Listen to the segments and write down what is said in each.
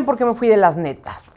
porque me fui de las netas.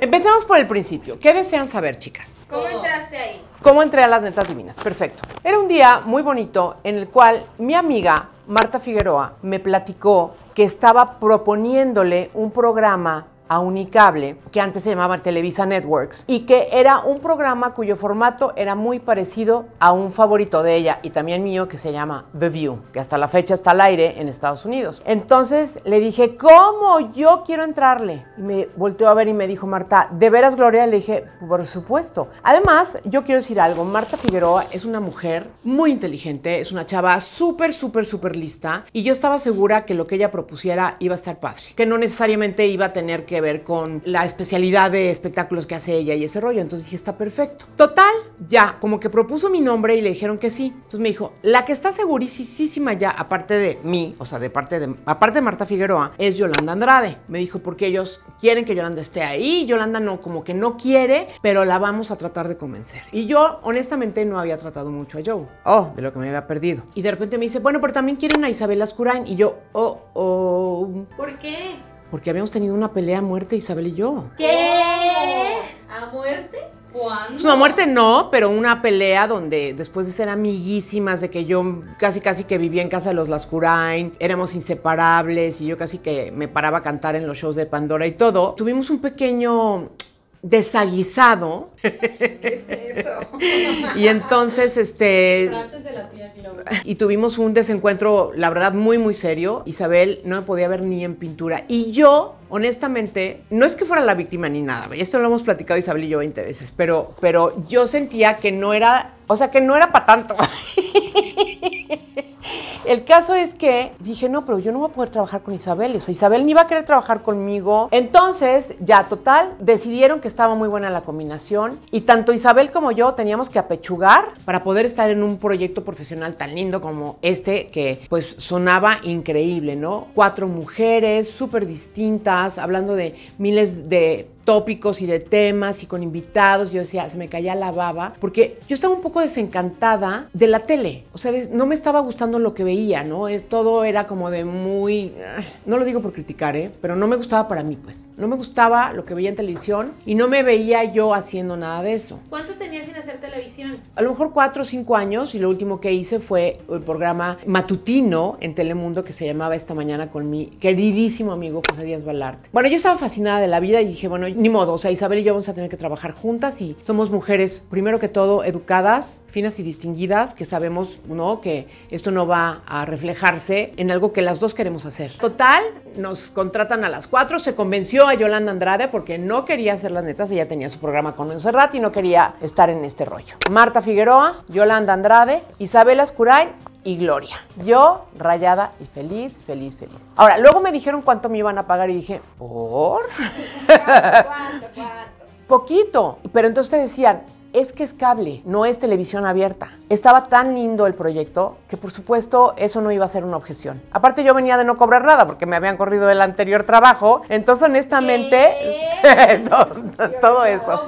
Empecemos por el principio. ¿Qué desean saber, chicas? ¿Cómo entraste ahí? ¿Cómo entré a las netas divinas? Perfecto. Era un día muy bonito en el cual mi amiga Marta Figueroa me platicó que estaba proponiéndole un programa a Unicable, que antes se llamaba Televisa Networks, y que era un programa cuyo formato era muy parecido a un favorito de ella y también mío que se llama The View, que hasta la fecha está al aire en Estados Unidos. Entonces le dije, ¿cómo yo quiero entrarle? Y me volteó a ver y me dijo, Marta, ¿de veras Gloria? Le dije, por supuesto. Además, yo quiero decir algo, Marta Figueroa es una mujer muy inteligente, es una chava súper, súper, súper lista, y yo estaba segura que lo que ella propusiera iba a estar padre, que no necesariamente iba a tener que ver con la especialidad de espectáculos que hace ella y ese rollo. Entonces dije, está perfecto. Total, ya, como que propuso mi nombre y le dijeron que sí. Entonces me dijo, la que está segurísima ya, aparte de mí, o sea, de parte de, aparte de Marta Figueroa, es Yolanda Andrade. Me dijo, porque ellos quieren que Yolanda esté ahí. Yolanda no, como que no quiere, pero la vamos a tratar de convencer. Y yo, honestamente, no había tratado mucho a Joe. Oh, de lo que me había perdido. Y de repente me dice, bueno, pero también quieren a Isabel Ascurain. Y yo, oh, oh. ¿Por qué? Porque habíamos tenido una pelea a muerte Isabel y yo. ¿Qué? ¿A muerte? ¿Cuándo? Pues no, a muerte no, pero una pelea donde después de ser amiguísimas, de que yo casi casi que vivía en casa de los Lascurain, éramos inseparables y yo casi que me paraba a cantar en los shows de Pandora y todo, tuvimos un pequeño desaguisado. y entonces, este... y tuvimos un desencuentro, la verdad, muy, muy serio. Isabel no me podía ver ni en pintura. Y yo, honestamente, no es que fuera la víctima ni nada. Esto lo hemos platicado Isabel y yo 20 veces, pero, pero yo sentía que no era... O sea, que no era para tanto. El caso es que dije, no, pero yo no voy a poder trabajar con Isabel. O sea, Isabel ni va a querer trabajar conmigo. Entonces, ya total, decidieron que estaba muy buena la combinación y tanto Isabel como yo teníamos que apechugar para poder estar en un proyecto profesional tan lindo como este que pues sonaba increíble, ¿no? Cuatro mujeres súper distintas, hablando de miles de tópicos y de temas y con invitados. Yo decía, se me caía la baba, porque yo estaba un poco desencantada de la tele. O sea, no me estaba gustando lo que veía, ¿no? Todo era como de muy... Ah, no lo digo por criticar, ¿eh? Pero no me gustaba para mí, pues. No me gustaba lo que veía en televisión y no me veía yo haciendo nada de eso. ¿Cuánto tenías sin hacer televisión? A lo mejor cuatro o cinco años y lo último que hice fue el programa matutino en Telemundo que se llamaba Esta Mañana con mi queridísimo amigo José Díaz Balarte. Bueno, yo estaba fascinada de la vida y dije, bueno, ni modo, o sea, Isabel y yo vamos a tener que trabajar juntas y somos mujeres, primero que todo, educadas, finas y distinguidas, que sabemos, ¿no? Que esto no va a reflejarse en algo que las dos queremos hacer. Total, nos contratan a las cuatro, se convenció a Yolanda Andrade porque no quería hacer las netas, ella tenía su programa con Monserrat y no quería estar en este rollo. Marta Figueroa, Yolanda Andrade, Isabel Ascuray y gloria. Yo rayada y feliz, feliz, feliz. Ahora, luego me dijeron cuánto me iban a pagar y dije, ¿por? ¿Cuánto, cuánto? Poquito. Pero entonces te decían, es que es cable, no es televisión abierta. Estaba tan lindo el proyecto que por supuesto eso no iba a ser una objeción. Aparte yo venía de no cobrar nada porque me habían corrido del anterior trabajo, entonces honestamente todo, eso.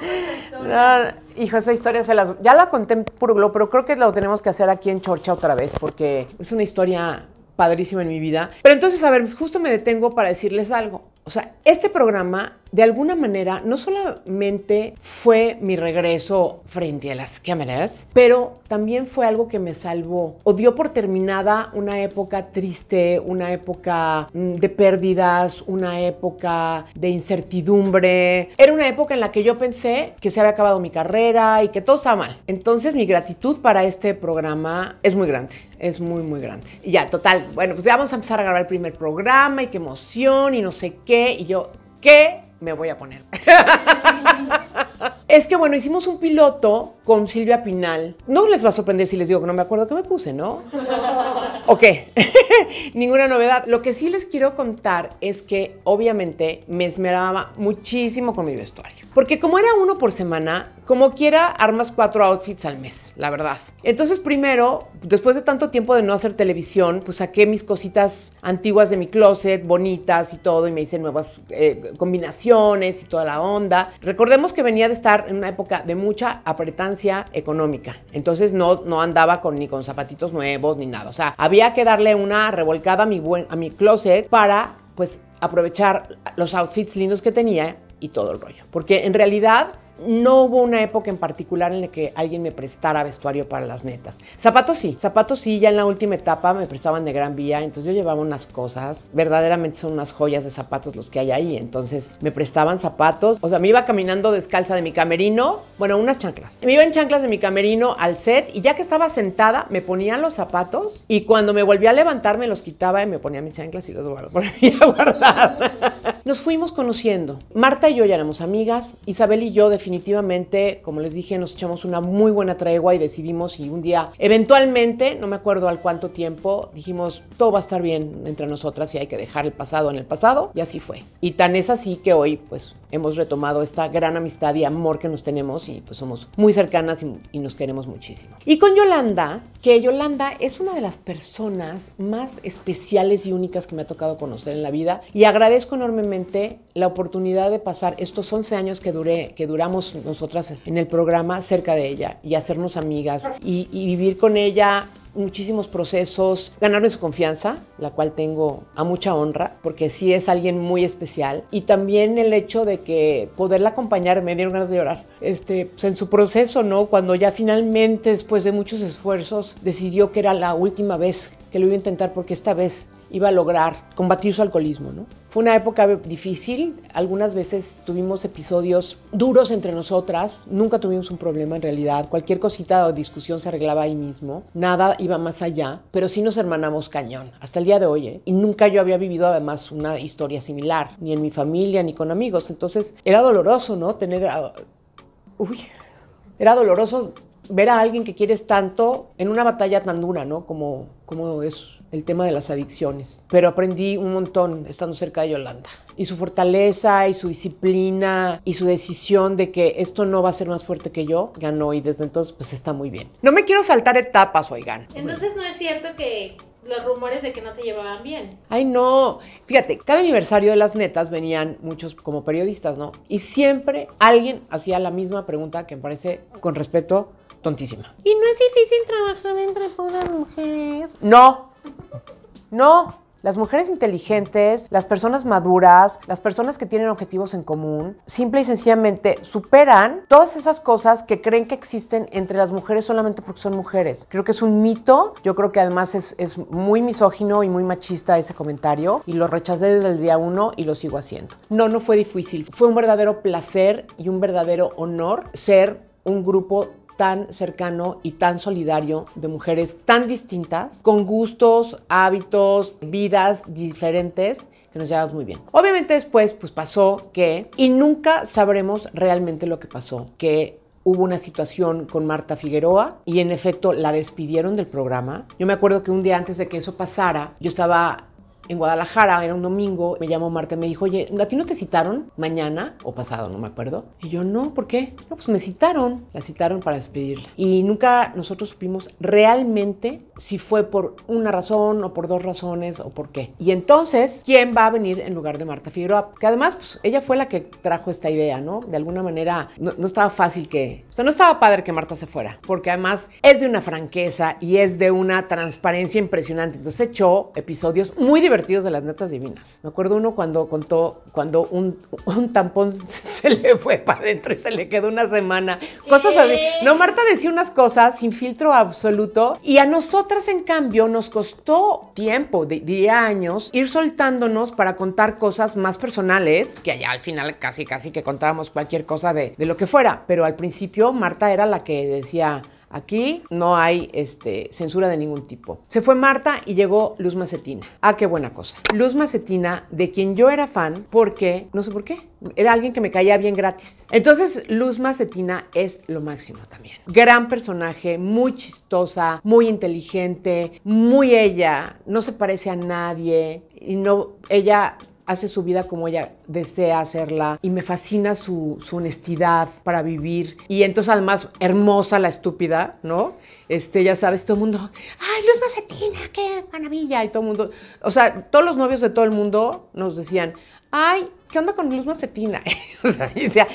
Hijo, esa historia se las... Ya la conté en Purglo, pero creo que lo tenemos que hacer aquí en Chorcha otra vez, porque es una historia padrísima en mi vida. Pero entonces, a ver, justo me detengo para decirles algo. O sea, este programa de alguna manera no solamente fue mi regreso frente a las cámaras, pero también fue algo que me salvó o dio por terminada una época triste, una época mm, de pérdidas, una época de incertidumbre. Era una época en la que yo pensé que se había acabado mi carrera y que todo estaba mal. Entonces mi gratitud para este programa es muy grande es muy, muy grande. Y ya, total, bueno, pues ya vamos a empezar a grabar el primer programa y qué emoción y no sé qué. Y yo, ¿qué me voy a poner? es que bueno, hicimos un piloto con Silvia Pinal. No les va a sorprender si les digo que no me acuerdo qué me puse, ¿no? ¿O qué? Ninguna novedad. Lo que sí les quiero contar es que obviamente me esmeraba muchísimo con mi vestuario. Porque como era uno por semana, como quiera, armas cuatro outfits al mes, la verdad. Entonces primero, después de tanto tiempo de no hacer televisión, pues saqué mis cositas antiguas de mi closet, bonitas y todo, y me hice nuevas eh, combinaciones y toda la onda. Recordemos que venía de estar en una época de mucha apretanza económica. Entonces no, no andaba con, ni con zapatitos nuevos ni nada. O sea, había que darle una revolcada a mi, buen, a mi closet para pues aprovechar los outfits lindos que tenía y todo el rollo. Porque en realidad no hubo una época en particular en la que alguien me prestara vestuario para las netas. Zapatos sí, zapatos sí, ya en la última etapa me prestaban de Gran Vía, entonces yo llevaba unas cosas, verdaderamente son unas joyas de zapatos los que hay ahí, entonces me prestaban zapatos, o sea, me iba caminando descalza de mi camerino, bueno, unas chanclas. Me iba en chanclas de mi camerino al set y ya que estaba sentada me ponían los zapatos y cuando me volvía a levantar me los quitaba y me ponía mis chanclas y los guardaba, a guardar. Nos fuimos conociendo. Marta y yo ya éramos amigas. Isabel y yo definitivamente, como les dije, nos echamos una muy buena tregua y decidimos y un día, eventualmente, no me acuerdo al cuánto tiempo, dijimos, todo va a estar bien entre nosotras y hay que dejar el pasado en el pasado. Y así fue. Y tan es así que hoy, pues, hemos retomado esta gran amistad y amor que nos tenemos y pues somos muy cercanas y, nos queremos muchísimo. Y con Yolanda, que Yolanda es una de las personas más especiales y únicas que me ha tocado conocer en la vida y agradezco enormemente la oportunidad de pasar estos 11 años que, duré, que duramos nosotras en el programa cerca de ella y hacernos amigas y vivir con ella muchísimos procesos, ganarme su confianza, la cual tengo a mucha honra, porque sí es alguien muy especial, y también el hecho de que poderla acompañar, me dieron ganas de llorar, este, pues, en su proceso, ¿no? Cuando ya finalmente, después de muchos esfuerzos, decidió que era la última vez que lo iba a intentar, porque esta vez iba a lograr combatir su alcoholismo. ¿no? Fue una época difícil, algunas veces tuvimos episodios duros entre nosotras, nunca tuvimos un problema en realidad, cualquier cosita o discusión se arreglaba ahí mismo, nada iba más allá, pero sí nos hermanamos cañón, hasta el día de hoy, ¿eh? y nunca yo había vivido además una historia similar, ni en mi familia, ni con amigos, entonces era doloroso, ¿no? Tener... A... Uy, era doloroso ver a alguien que quieres tanto en una batalla tan dura, ¿no? Como, como es el tema de las adicciones, pero aprendí un montón estando cerca de Yolanda. Y su fortaleza y su disciplina y su decisión de que esto no va a ser más fuerte que yo, ganó y desde entonces pues está muy bien. No me quiero saltar etapas, oigan. Entonces no es cierto que los rumores de que no se llevaban bien. Ay, no. Fíjate, cada aniversario de las netas venían muchos como periodistas, ¿no? Y siempre alguien hacía la misma pregunta que me parece, con respecto tontísima. ¿Y no es difícil trabajar entre las mujeres? No, no, las mujeres inteligentes, las personas maduras, las personas que tienen objetivos en común, simple y sencillamente superan todas esas cosas que creen que existen entre las mujeres solamente porque son mujeres. Creo que es un mito, yo creo que además es, muy misógino y muy machista ese comentario y lo rechacé desde el día uno y lo sigo haciendo. No, no fue difícil, fue un verdadero placer y un verdadero honor ser un grupo tan cercano y tan solidario de mujeres tan distintas, con gustos, hábitos, vidas diferentes que nos llevamos muy bien. Obviamente después pues pasó que, y nunca sabremos realmente lo que pasó, que hubo una situación con Marta Figueroa y en efecto la despidieron del programa. Yo me acuerdo que un día antes de que eso pasara, yo estaba en Guadalajara, era un domingo, me llamó Marta y me dijo, oye, ¿a ti no te citaron mañana o pasado, no me acuerdo? Y yo, no, ¿por qué? No, pues me citaron, la citaron para despedirla. Y nunca nosotros supimos realmente si fue por una razón o por dos razones o por qué. Y entonces, ¿quién va a venir en lugar de Marta Figueroa? Que además, pues ella fue la que trajo esta idea, ¿no? De alguna manera, no, no estaba fácil que, o sea, no estaba padre que Marta se fuera, porque además es de una franqueza y es de una transparencia impresionante. Entonces echó episodios muy divertidos divertidos de las netas divinas. Me acuerdo uno cuando contó cuando un, tampón se le fue para adentro y se le quedó una semana. Cosas así. No, Marta decía unas cosas sin filtro absoluto y a nosotras en cambio nos costó tiempo, de, diría años, ir soltándonos para contar cosas más personales, que allá al final casi casi que contábamos cualquier cosa de, de lo que fuera, pero al principio Marta era la que decía, Aquí no hay este, censura de ningún tipo. Se fue Marta y llegó Luz Macetina. Ah, qué buena cosa. Luz Macetina, de quien yo era fan, porque no sé por qué. Era alguien que me caía bien gratis. Entonces, Luz Macetina es lo máximo también. Gran personaje, muy chistosa, muy inteligente, muy ella, no se parece a nadie. Y no, ella hace su vida como ella desea hacerla y me fascina su, honestidad para vivir y entonces además hermosa la estúpida, ¿no? Este, ya sabes, todo el mundo, ay, Luz Macetina, qué maravilla, y todo el mundo, o sea, todos los novios de todo el mundo nos decían, ay, ¿qué onda con Luz Macetina? o sea, decía,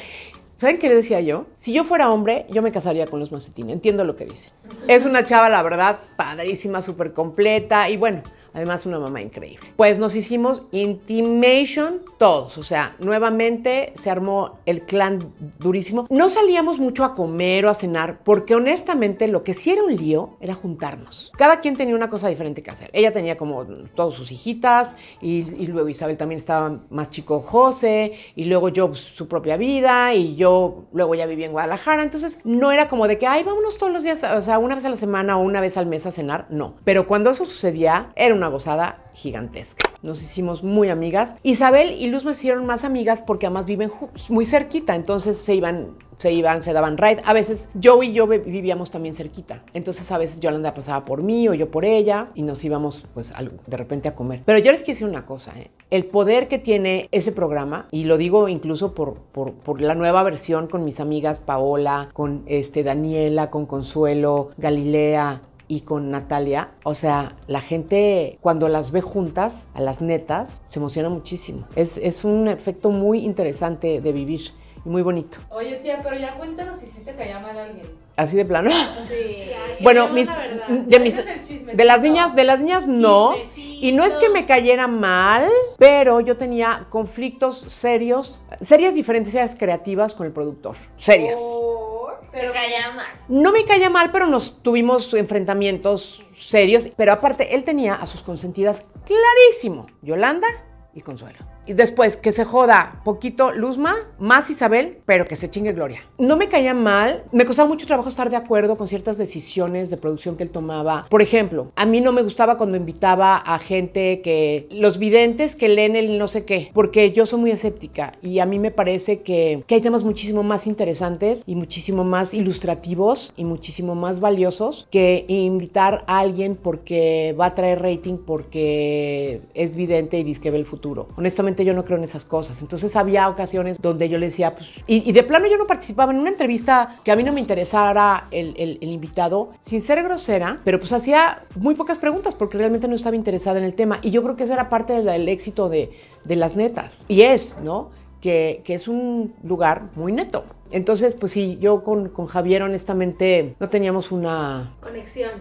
¿Saben qué le decía yo? Si yo fuera hombre, yo me casaría con Luz Macetina. Entiendo lo que dice Es una chava, la verdad, padrísima, súper completa. Y bueno, Además, una mamá increíble. Pues nos hicimos intimation todos. O sea, nuevamente se armó el clan durísimo. No salíamos mucho a comer o a cenar porque honestamente lo que sí era un lío era juntarnos. Cada quien tenía una cosa diferente que hacer. Ella tenía como todas sus hijitas y, luego Isabel también estaba más chico José y luego yo su propia vida y yo luego ya vivía en Guadalajara. Entonces no era como de que, ay, vámonos todos los días, o sea, una vez a la semana o una vez al mes a cenar. No. Pero cuando eso sucedía, era una gozada gigantesca. Nos hicimos muy amigas. Isabel y Luz me hicieron más amigas porque además viven muy cerquita, entonces se iban, se iban, se daban ride. A veces yo y yo vivíamos también cerquita, entonces a veces yo Yolanda pasaba por mí o yo por ella y nos íbamos pues de repente a comer. Pero yo les quise decir una cosa, ¿eh? el poder que tiene ese programa, y lo digo incluso por, por, por, la nueva versión con mis amigas Paola, con este, Daniela, con Consuelo, Galilea, y con Natalia, o sea, la gente cuando las ve juntas, a las netas, se emociona muchísimo. Es, un efecto muy interesante de vivir y muy bonito. Oye, tía, pero ya cuéntanos si sí te caía mal alguien. ¿Así de plano? Sí. bueno, de, mis, de las niñas, de las niñas no. Y no es que me cayera mal, pero yo tenía conflictos serios, serias diferencias creativas con el productor. Serias. Oh. Pero mal. No me calla mal, pero nos tuvimos enfrentamientos serios. Pero aparte, él tenía a sus consentidas clarísimo. Yolanda y Consuelo. Y después, que se joda poquito Luzma, más Isabel, pero que se chingue Gloria. No me caía mal, me costaba mucho trabajo estar de acuerdo con ciertas decisiones de producción que él tomaba. Por ejemplo, a mí no me gustaba cuando invitaba a gente que, los videntes que leen el no sé qué, porque yo soy muy escéptica y a mí me parece que, que hay temas muchísimo más interesantes y muchísimo más ilustrativos y muchísimo más valiosos que invitar a alguien porque va a traer rating, porque es vidente y dice que ve el futuro. Honestamente, yo no creo en esas cosas. Entonces había ocasiones donde yo le decía, pues, y, de plano yo no participaba en una entrevista que a mí no me interesara el, invitado, sin ser grosera, pero pues hacía muy pocas preguntas porque realmente no estaba interesada en el tema. Y yo creo que esa era parte del éxito de, las netas. Y es, ¿no? Que, es un lugar muy neto. Entonces, pues sí, yo con, con Javier honestamente no teníamos una... Conexión.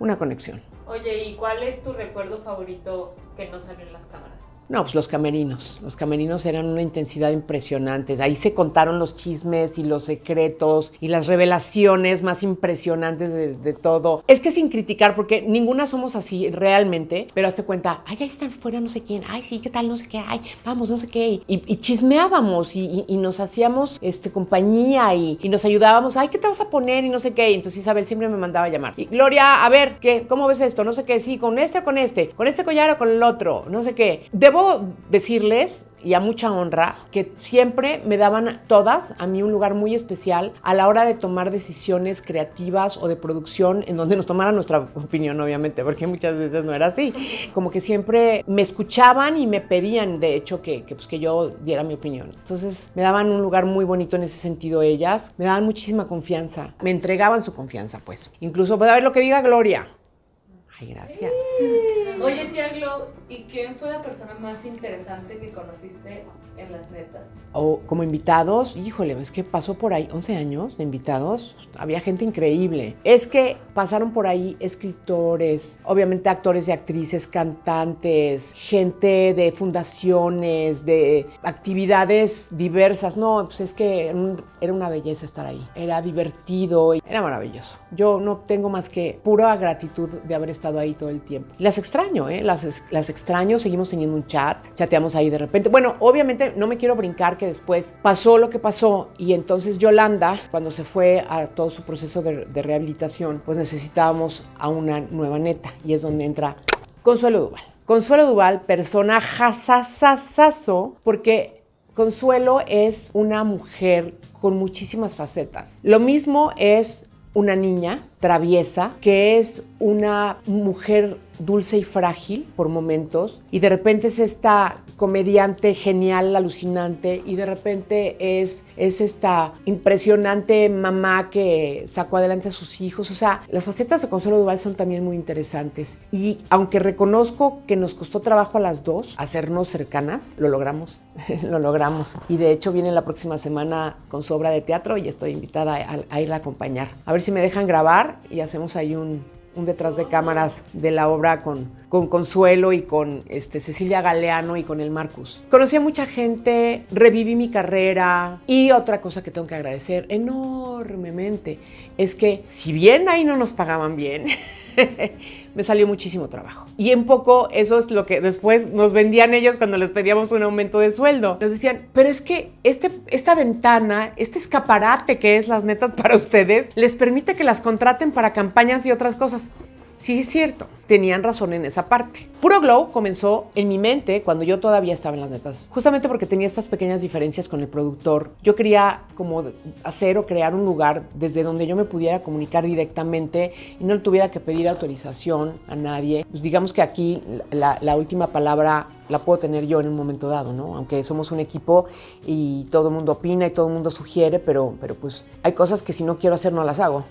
Una conexión. Oye, ¿y cuál es tu recuerdo favorito que no salió en las cámaras? No, pues los camerinos. Los camerinos eran una intensidad impresionante. Ahí se contaron los chismes y los secretos y las revelaciones más impresionantes de, todo. Es que sin criticar, porque ninguna somos así realmente, pero hazte cuenta, ay, ahí están fuera no sé quién, ay, sí, qué tal, no sé qué, ay, vamos, no sé qué. Y, chismeábamos y, nos hacíamos este, compañía y, nos ayudábamos, ay, ¿qué te vas a poner? Y no sé qué. entonces Isabel siempre me mandaba a llamar. Y Gloria, a ver, ¿qué? ¿cómo ves esto? No sé qué, sí, con este o con este, con este collar o con el otro, no sé qué. Debo decirles y a mucha honra que siempre me daban todas a mí un lugar muy especial a la hora de tomar decisiones creativas o de producción en donde nos tomaran nuestra opinión obviamente porque muchas veces no era así como que siempre me escuchaban y me pedían de hecho que, pues, que yo diera mi opinión entonces me daban un lugar muy bonito en ese sentido ellas me daban muchísima confianza me entregaban su confianza pues incluso para pues, ver lo que diga Gloria Ay, gracias. Oye, Tiago, ¿y quién fue la persona más interesante que conociste en las netas. O como invitados, híjole, es que pasó por ahí 11 años de invitados? Había gente increíble. Es que pasaron por ahí escritores, obviamente actores y actrices, cantantes, gente de fundaciones, de actividades diversas. No, pues es que era una belleza estar ahí. Era divertido y era maravilloso. Yo no tengo más que pura gratitud de haber estado ahí todo el tiempo. Las extraño, ¿eh? Las, las extraño, seguimos teniendo un chat, chateamos ahí de repente. Bueno, obviamente no me quiero brincar que después pasó lo que pasó y entonces Yolanda, cuando se fue a todo su proceso de, rehabilitación, pues necesitábamos a una nueva neta y es donde entra Consuelo Duval. Consuelo Duval, persona jasasasaso, porque Consuelo es una mujer con muchísimas facetas. Lo mismo es una niña traviesa, que es una mujer dulce y frágil por momentos y de repente es esta comediante genial, alucinante y de repente es, es esta impresionante mamá que sacó adelante a sus hijos. O sea, las facetas de Consuelo Duval son también muy interesantes y aunque reconozco que nos costó trabajo a las dos hacernos cercanas, lo logramos, lo logramos. Y de hecho viene la próxima semana con su obra de teatro y estoy invitada a, a ir a acompañar. A ver si me dejan grabar y hacemos ahí un, un detrás de cámaras de la obra con, con Consuelo y con este, Cecilia Galeano y con el Marcus. Conocí a mucha gente, reviví mi carrera y otra cosa que tengo que agradecer enormemente es que si bien ahí no nos pagaban bien, me salió muchísimo trabajo. Y en poco eso es lo que después nos vendían ellos cuando les pedíamos un aumento de sueldo. Nos decían, pero es que este, esta ventana, este escaparate que es las netas para ustedes, les permite que las contraten para campañas y otras cosas. Sí, es cierto. Tenían razón en esa parte. Puro Glow comenzó en mi mente cuando yo todavía estaba en las netas. Justamente porque tenía estas pequeñas diferencias con el productor. Yo quería como hacer o crear un lugar desde donde yo me pudiera comunicar directamente y no le tuviera que pedir autorización a nadie. Pues digamos que aquí la última palabra la puedo tener yo en un momento dado, ¿no? Aunque somos un equipo y todo el mundo opina y todo el mundo sugiere, pero, pero pues hay cosas que si no quiero hacer no las hago,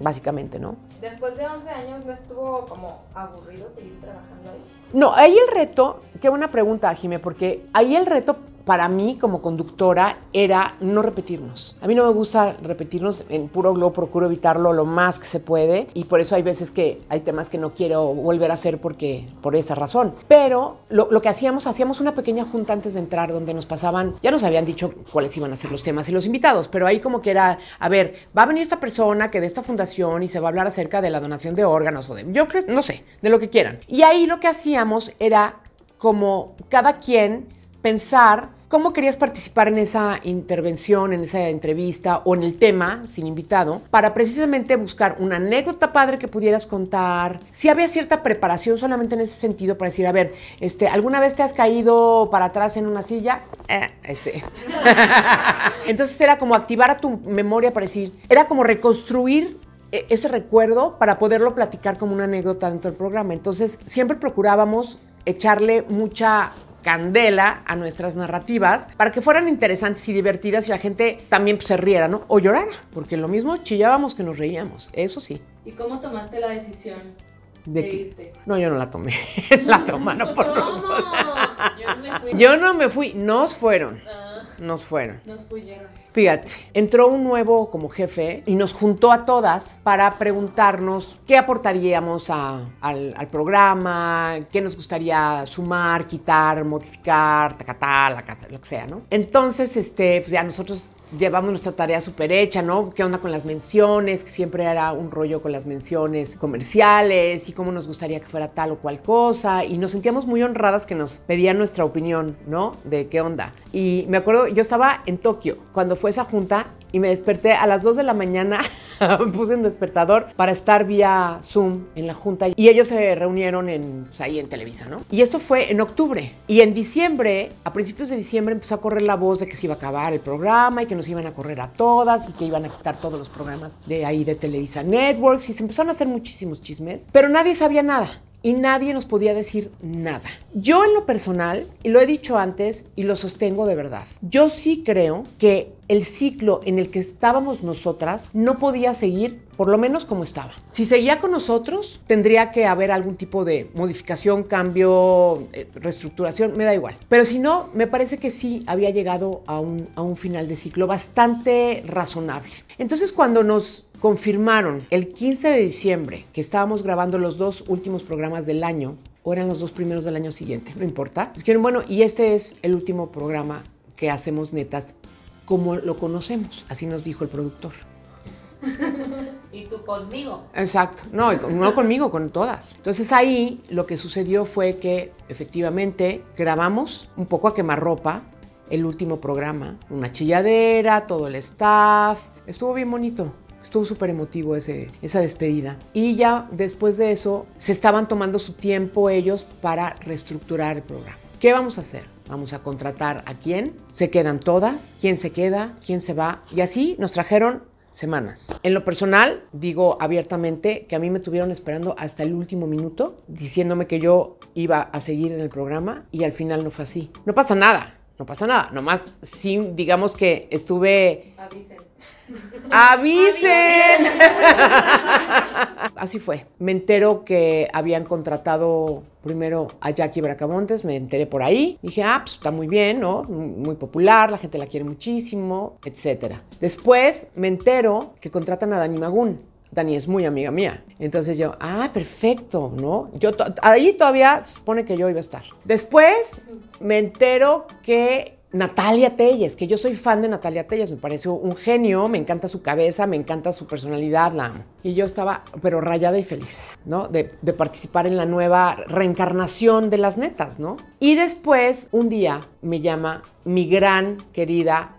básicamente, ¿no? Después de 11 años, ¿no estuvo como aburrido seguir trabajando ahí? No, ahí el reto, qué buena pregunta, Jimé, porque ahí el reto para mí como conductora era no repetirnos. A mí no me gusta repetirnos, en puro globo procuro evitarlo lo más que se puede y por eso hay veces que hay temas que no quiero volver a hacer porque por esa razón. Pero lo, lo que hacíamos, hacíamos una pequeña junta antes de entrar donde nos pasaban, ya nos habían dicho cuáles iban a ser los temas y los invitados, pero ahí como que era, a ver, va a venir esta persona que de esta fundación y se va a hablar acerca de la donación de órganos o de, yo creo, no sé, de lo que quieran. Y ahí lo que hacíamos era como cada quien pensar ¿Cómo querías participar en esa intervención, en esa entrevista o en el tema sin invitado para precisamente buscar una anécdota padre que pudieras contar? Si había cierta preparación solamente en ese sentido para decir, a ver, este, ¿alguna vez te has caído para atrás en una silla? Eh, este. Entonces era como activar a tu memoria para decir, era como reconstruir eh, ese recuerdo para poderlo platicar como una anécdota dentro del programa. Entonces siempre procurábamos echarle mucha candela a nuestras narrativas para que fueran interesantes y divertidas y la gente también pues, se riera, ¿no? O llorara, porque lo mismo chillábamos que nos reíamos, eso sí. ¿Y cómo tomaste la decisión? De, irte. No, yo no la tomé. la tomaron por nosotros. Yo no me fui. Yo no me fui. Nos fueron. Ah. nos fueron. Nos fuyeron. Fíjate, entró un nuevo como jefe y nos juntó a todas para preguntarnos qué aportaríamos al, programa, qué nos gustaría sumar, quitar, modificar, tacatá, lo que sea, ¿no? Entonces, este, pues ya nosotros llevamos nuestra tarea súper hecha, ¿no? ¿Qué onda con las menciones? Que siempre era un rollo con las menciones comerciales y cómo nos gustaría que fuera tal o cual cosa. Y nos sentíamos muy honradas que nos pedían nuestra opinión, ¿no? De qué onda. Y me acuerdo, yo estaba en Tokio cuando fue esa junta y me desperté a las 2 de la mañana puse un despertador para estar vía Zoom en la junta y ellos se reunieron ahí en Televisa, ¿no? Y esto fue en octubre. Y en diciembre, a principios de diciembre, empezó a correr la voz de que se iba a acabar el programa y que nos iban a correr a todas y que iban a quitar todos los programas de ahí de Televisa Networks y se empezaron a hacer muchísimos chismes, pero nadie sabía nada y nadie nos podía decir nada. Yo en lo personal, y lo he dicho antes y lo sostengo de verdad, yo sí creo que el ciclo en el que estábamos nosotras no podía seguir por lo menos como estaba. Si seguía con nosotros, tendría que haber algún tipo de modificación, cambio, eh, reestructuración, me da igual. Pero si no, me parece que sí había llegado a un, final de ciclo bastante razonable. Entonces cuando nos confirmaron el 15 de diciembre que estábamos grabando los dos últimos programas del año, o eran los dos primeros del año siguiente, no importa. Dijeron, bueno, y este es el último programa que hacemos netas como lo conocemos, así nos dijo el productor. y tú conmigo. Exacto, no, no conmigo, con todas. Entonces ahí lo que sucedió fue que efectivamente grabamos un poco a quemarropa el último programa, una chilladera, todo el staff, estuvo bien bonito. Estuvo súper emotivo ese, esa despedida. Y ya después de eso, se estaban tomando su tiempo ellos para reestructurar el programa. ¿Qué vamos a hacer? vamos a contratar a quién, se quedan todas, quién se queda, quién se va. Y así nos trajeron semanas. En lo personal, digo abiertamente que a mí me tuvieron esperando hasta el último minuto, diciéndome que yo iba a seguir en el programa y al final no fue así. No pasa nada, no pasa nada. Nomás sin digamos que estuve... ¡Avisen! Así fue. Me entero que habían contratado primero a Jackie Bracamontes, me enteré por ahí. Dije, ah, pues está muy bien, ¿no? Muy popular, la gente la quiere muchísimo, etc. Después me entero que contratan a Dani Magún. Dani es muy amiga mía. Entonces yo, ah, perfecto, ¿no? Yo allí ahí todavía se supone que yo iba a estar. Después me entero que Natalia Telles, que yo soy fan de Natalia Telles, me parece un genio, me encanta su cabeza, me encanta su personalidad, la amo. Y yo estaba, pero rayada y feliz, ¿no? De, participar en la nueva reencarnación de las netas, ¿no? Y después, un día, me llama mi gran querida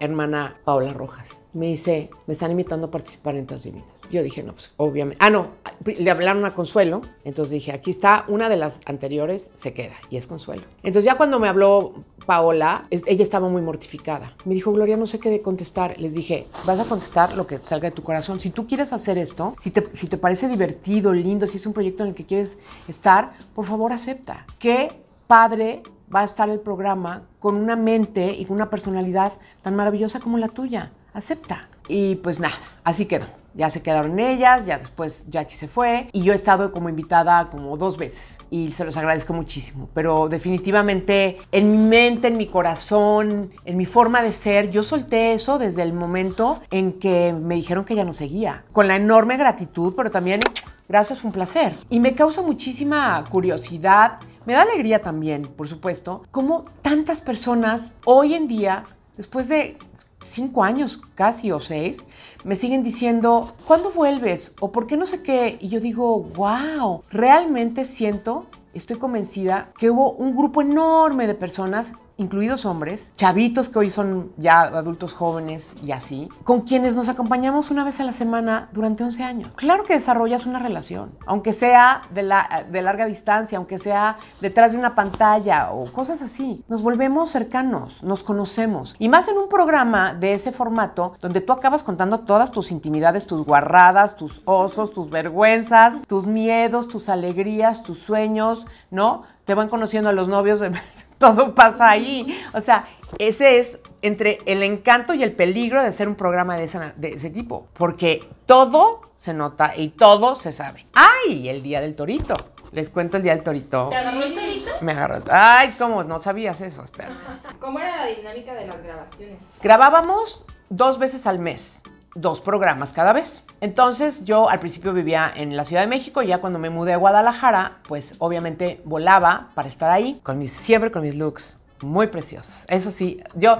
hermana Paula Rojas. Me dice, me están invitando a participar en Divinas. Yo dije, no, pues obviamente. Ah, no, le hablaron a Consuelo. Entonces dije, aquí está una de las anteriores, se queda. Y es Consuelo. Entonces ya cuando me habló Paola, ella estaba muy mortificada. Me dijo, Gloria, no sé qué de contestar. Les dije, vas a contestar lo que salga de tu corazón. Si tú quieres hacer esto, si te, parece divertido, lindo, si es un proyecto en el que quieres estar, por favor acepta. Qué padre va a estar el programa con una mente y con una personalidad tan maravillosa como la tuya. Acepta. Y pues nada, así quedó ya se quedaron ellas, ya después Jackie se fue y yo he estado como invitada como dos veces y se los agradezco muchísimo, pero definitivamente en mi mente, en mi corazón, en mi forma de ser, yo solté eso desde el momento en que me dijeron que ya no seguía, con la enorme gratitud, pero también gracias, fue un placer. Y me causa muchísima curiosidad. Me da alegría también, por supuesto, cómo tantas personas hoy en día, después de cinco años casi o seis, me siguen diciendo, ¿cuándo vuelves? ¿O por qué no sé qué? Y yo digo, wow, realmente siento, estoy convencida que hubo un grupo enorme de personas incluidos hombres, chavitos que hoy son ya adultos jóvenes y así, con quienes nos acompañamos una vez a la semana durante 11 años. Claro que desarrollas una relación, aunque sea de, la, larga distancia, aunque sea detrás de una pantalla o cosas así. Nos volvemos cercanos, nos conocemos. Y más en un programa de ese formato donde tú acabas contando todas tus intimidades, tus guarradas, tus osos, tus vergüenzas, tus miedos, tus alegrías, tus sueños, ¿no? Te van conociendo a los novios. De... todo pasa ahí. O sea, ese es entre el encanto y el peligro de hacer un programa de, ese tipo, porque todo se nota y todo se sabe. ¡Ay! El día del torito. Les cuento el día del torito. ¿Te agarró el torito? Me agarró. Ay, ¿cómo? No sabías eso, espera. ¿Cómo era la dinámica de las grabaciones? Grabábamos dos veces al mes dos programas cada vez. Entonces yo al principio vivía en la Ciudad de México, y ya cuando me mudé a Guadalajara, pues obviamente volaba para estar ahí, con mis, siempre con mis looks muy preciosos. Eso sí, yo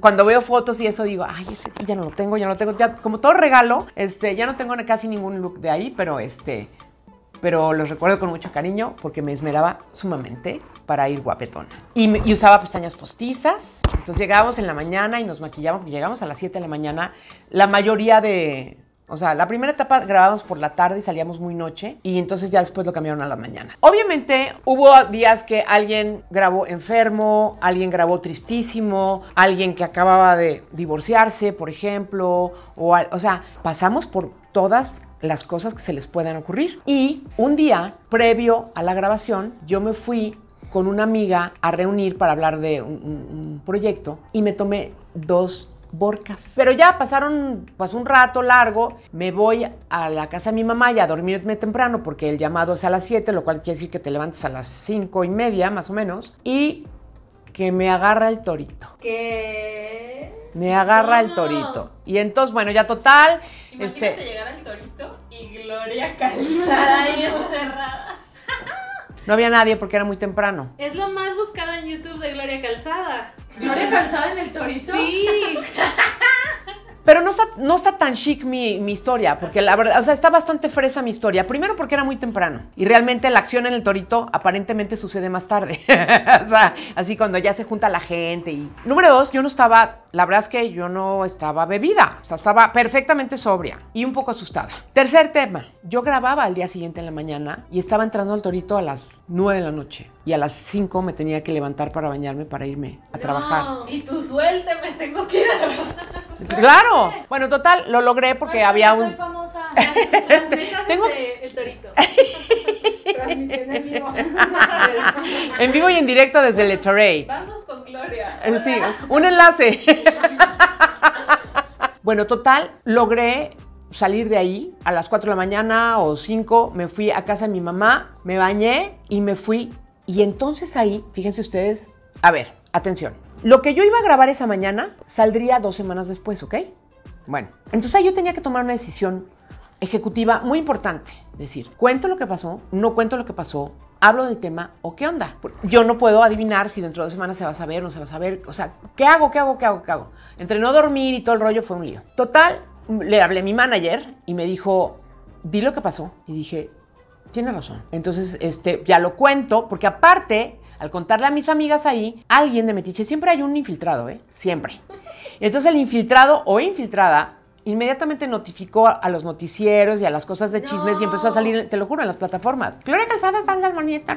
cuando veo fotos y eso digo, ay, ese ya no lo tengo, ya no lo tengo, ya como todo regalo, este, ya no tengo casi ningún look de ahí, pero este, pero los recuerdo con mucho cariño porque me esmeraba sumamente para ir guapetona. Y, y usaba pestañas postizas. Entonces llegábamos en la mañana y nos maquillábamos. Llegamos a las 7 de la mañana. La mayoría de, o sea, la primera etapa grabábamos por la tarde y salíamos muy noche y entonces ya después lo cambiaron a la mañana. Obviamente hubo días que alguien grabó enfermo, alguien grabó tristísimo, alguien que acababa de divorciarse, por ejemplo, o, o sea, pasamos por todas las cosas que se les puedan ocurrir. Y un día, previo a la grabación, yo me fui con una amiga a reunir para hablar de un, un proyecto y me tomé dos Borcas. Pero ya pasaron pues, un rato largo, me voy a la casa de mi mamá y a dormirme temprano porque el llamado es a las 7, lo cual quiere decir que te levantas a las 5 y media más o menos. Y que me agarra el torito. ¿Qué? Me agarra el torito. Y entonces, bueno, ya total. Imagínate este... llegar al torito y Gloria calzada ahí encerrada. No había nadie porque era muy temprano. Es lo más buscado en YouTube de Gloria Calzada. ¿No Calzada en el torito. Sí. Pero no está, no está tan chic mi, historia, porque la verdad, o sea, está bastante fresa mi historia. Primero porque era muy temprano y realmente la acción en el torito aparentemente sucede más tarde. o sea, así cuando ya se junta la gente y... Número dos, yo no estaba, la verdad es que yo no estaba bebida, o sea, estaba perfectamente sobria y un poco asustada. Tercer tema, yo grababa al día siguiente en la mañana y estaba entrando al torito a las 9 de la noche y a las 5 me tenía que levantar para bañarme para irme a trabajar. y tú suélteme, me tengo que ir a trabajar. Claro. Bueno, total, lo logré porque había un. Soy famosa. Tengo el torito. en vivo. en vivo y en directo desde el Vamos con Gloria. Eh, sí, un enlace. bueno, total, logré salir de ahí a las 4 de la mañana o 5, me fui a casa de mi mamá, me bañé y me fui. Y entonces ahí, fíjense ustedes, a ver, atención, lo que yo iba a grabar esa mañana saldría dos semanas después, ¿ok? Bueno, entonces yo tenía que tomar una decisión ejecutiva muy importante. Decir, ¿cuento lo que pasó? ¿No cuento lo que pasó? ¿Hablo del tema o qué onda? Yo no puedo adivinar si dentro de dos semanas se va a saber o no se va a saber. O sea, ¿qué hago? ¿Qué hago? ¿Qué hago? ¿Qué hago? Entre no dormir y todo el rollo fue un lío. Total, le hablé a mi manager y me dijo, di lo que pasó. Y dije, tiene razón. Entonces, este, ya lo cuento, porque aparte al contarle a mis amigas ahí, alguien de Metiche, siempre hay un infiltrado, ¿eh? Siempre. Entonces el infiltrado o infiltrada inmediatamente notificó a los noticieros y a las cosas de chismes y empezó a salir, te lo juro, en las plataformas. Gloria Calzada está en la ahorita.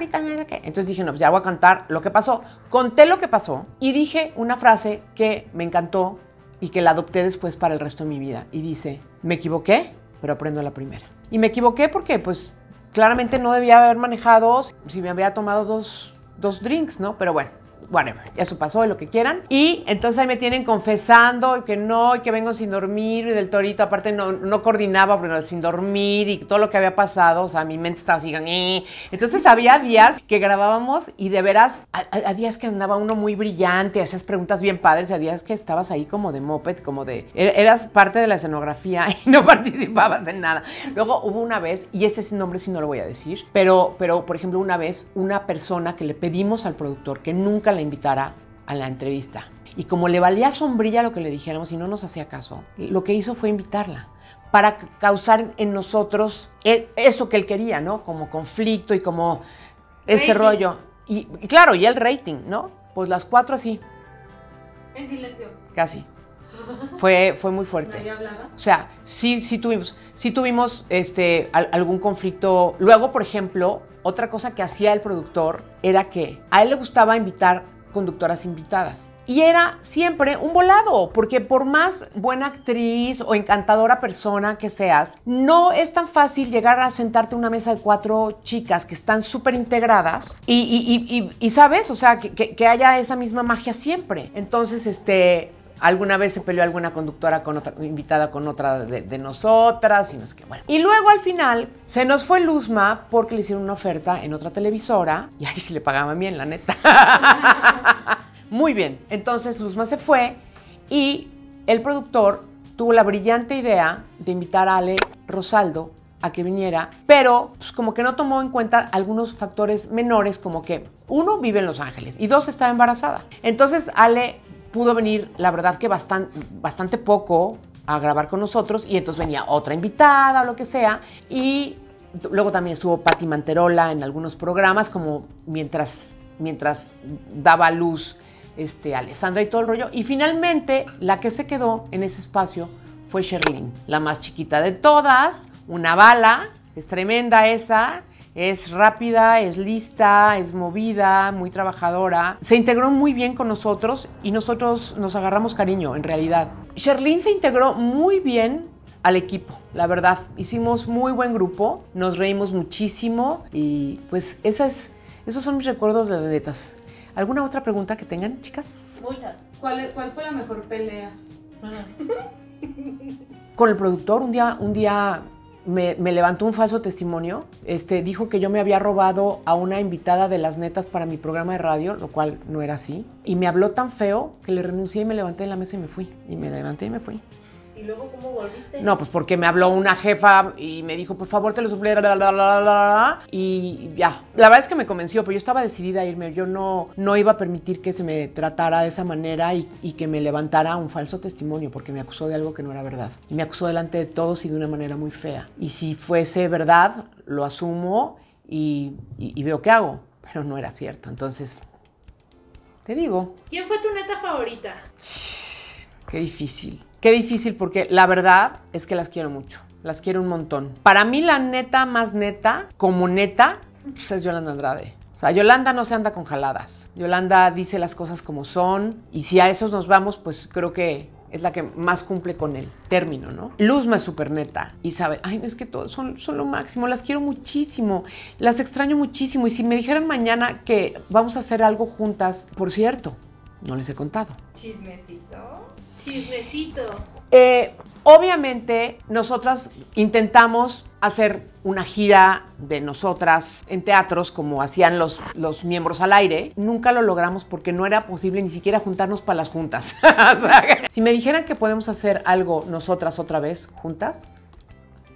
Entonces dije, no, pues ya voy a cantar lo que pasó. Conté lo que pasó y dije una frase que me encantó y que la adopté después para el resto de mi vida. Y dice, me equivoqué, pero aprendo la primera. Y me equivoqué porque, pues, claramente no debía haber manejado. Si me había tomado dos dos drinks, ¿no? Pero bueno, bueno, ya su pasó, lo que quieran. Y entonces ahí me tienen confesando que no, que vengo sin dormir, y del torito, aparte no, no coordinaba, pero sin dormir y todo lo que había pasado, o sea, mi mente estaba así, eh. entonces había días que grabábamos y de veras, a, días que andaba uno muy brillante, hacías preguntas bien padres, a días que estabas ahí como de moped, como de, er, eras parte de la escenografía y no participabas en nada. Luego hubo una vez, y ese nombre si no lo voy a decir, pero, pero por ejemplo, una vez una persona que le pedimos al productor que nunca la invitara a la entrevista. Y como le valía sombrilla lo que le dijéramos y no nos hacía caso, lo que hizo fue invitarla para causar en nosotros e, eso que él quería, ¿no? Como conflicto y como este rollo. Y, claro, y el rating, ¿no? Pues las cuatro así. En silencio. Casi. Fue, fue muy fuerte. O sea, sí, sí tuvimos, si tuvimos este, algún conflicto. Luego, por ejemplo, otra cosa que hacía el productor era que a él le gustaba invitar conductoras invitadas. Y era siempre un volado, porque por más buena actriz o encantadora persona que seas, no es tan fácil llegar a sentarte a una mesa de cuatro chicas que están súper integradas y, sabes, o sea, que, que haya esa misma magia siempre. Entonces, este, alguna vez se peleó alguna conductora con otra, invitada con otra de, nosotras y no sé Bueno. Y luego al final se nos fue Luzma porque le hicieron una oferta en otra televisora y ahí se le pagaban bien, la neta. Muy bien. Entonces Luzma se fue y el productor tuvo la brillante idea de invitar a Ale Rosaldo a que viniera, pero pues, como que no tomó en cuenta algunos factores menores, como que uno vive en Los Ángeles y dos está embarazada. Entonces Ale pudo venir, la verdad que bastante poco a grabar con nosotros y entonces venía otra invitada o lo que sea y luego también estuvo Patti Manterola en algunos programas como mientras, mientras daba luz este, Alessandra y todo el rollo y finalmente la que se quedó en ese espacio fue Sherlyn, la más chiquita de todas, una bala, es tremenda esa, es rápida, es lista, es movida, muy trabajadora. Se integró muy bien con nosotros y nosotros nos agarramos cariño, en realidad. Sherlyn se integró muy bien al equipo, la verdad. Hicimos muy buen grupo, nos reímos muchísimo y pues esos son mis recuerdos de vedetas. ¿Alguna otra pregunta que tengan, chicas? Muchas. ¿Cuál, cuál fue la mejor pelea? con el productor, un día, un día me, levantó un falso testimonio. Este, dijo que yo me había robado a una invitada de las netas para mi programa de radio, lo cual no era así. Y me habló tan feo que le renuncié y me levanté de la mesa y me fui. Y me levanté y me fui. ¿Y luego cómo volviste? No, pues porque me habló una jefa y me dijo, por favor, te lo suple, y ya. La verdad es que me convenció, pero yo estaba decidida a irme. Yo no, no iba a permitir que se me tratara de esa manera y, que me levantara un falso testimonio, porque me acusó de algo que no era verdad. Y me acusó delante de todos y de una manera muy fea. Y si fuese verdad, lo asumo y veo qué hago. Pero no era cierto, entonces, te digo. ¿Quién fue tu neta favorita? Qué difícil. Qué difícil porque la verdad es que las quiero mucho, las quiero un montón. Para mí la neta más neta, como neta, pues es Yolanda Andrade. O sea, Yolanda no se anda con jaladas. Yolanda dice las cosas como son y si a esos nos vamos, pues creo que es la que más cumple con el término, ¿no? Luzma es súper neta y sabe, ay, no es que todo son, son, lo máximo, las quiero muchísimo, las extraño muchísimo y si me dijeran mañana que vamos a hacer algo juntas, por cierto, no les he contado. Chisme, sí. Chismecito. Eh, obviamente, nosotras intentamos hacer una gira de nosotras en teatros como hacían los, los miembros al aire. Nunca lo logramos porque no era posible ni siquiera juntarnos para las juntas. si me dijeran que podemos hacer algo nosotras otra vez juntas,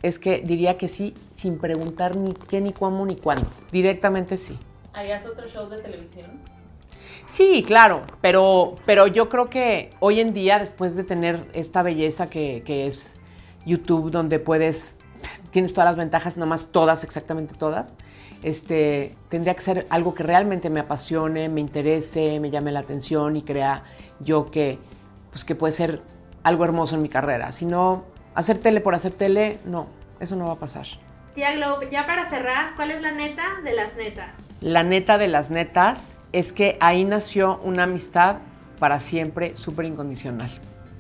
es que diría que sí, sin preguntar ni qué, ni cómo, ni cuándo. Directamente sí. ¿Harías otro show de televisión? Sí, claro, pero, pero yo creo que hoy en día, después de tener esta belleza que, es YouTube, donde puedes, tienes todas las ventajas, nomás más todas, exactamente todas, este, tendría que ser algo que realmente me apasione, me interese, me llame la atención y crea yo que, pues que puede ser algo hermoso en mi carrera. Si no, hacer tele por hacer tele, no, eso no va a pasar. Tía ya para cerrar, ¿cuál es la neta de las netas? La neta de las netas es que ahí nació una amistad para siempre súper incondicional.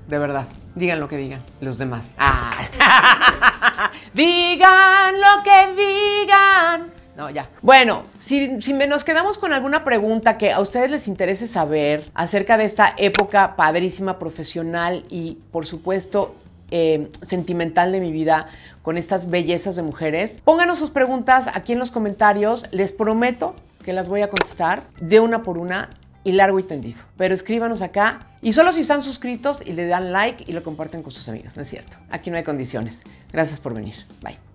De verdad, digan lo que digan los demás. Ah. digan lo que digan. No, ya. Bueno, si, nos quedamos con alguna pregunta que a ustedes les interese saber acerca de esta época padrísima, profesional y, por supuesto, eh, sentimental de mi vida con estas bellezas de mujeres, pónganos sus preguntas aquí en los comentarios. Les prometo que las voy a contestar de una por una y largo y tendido. Pero escríbanos acá y solo si están suscritos y le dan like y lo comparten con sus amigas, ¿no es cierto? Aquí no hay condiciones. Gracias por venir. Bye.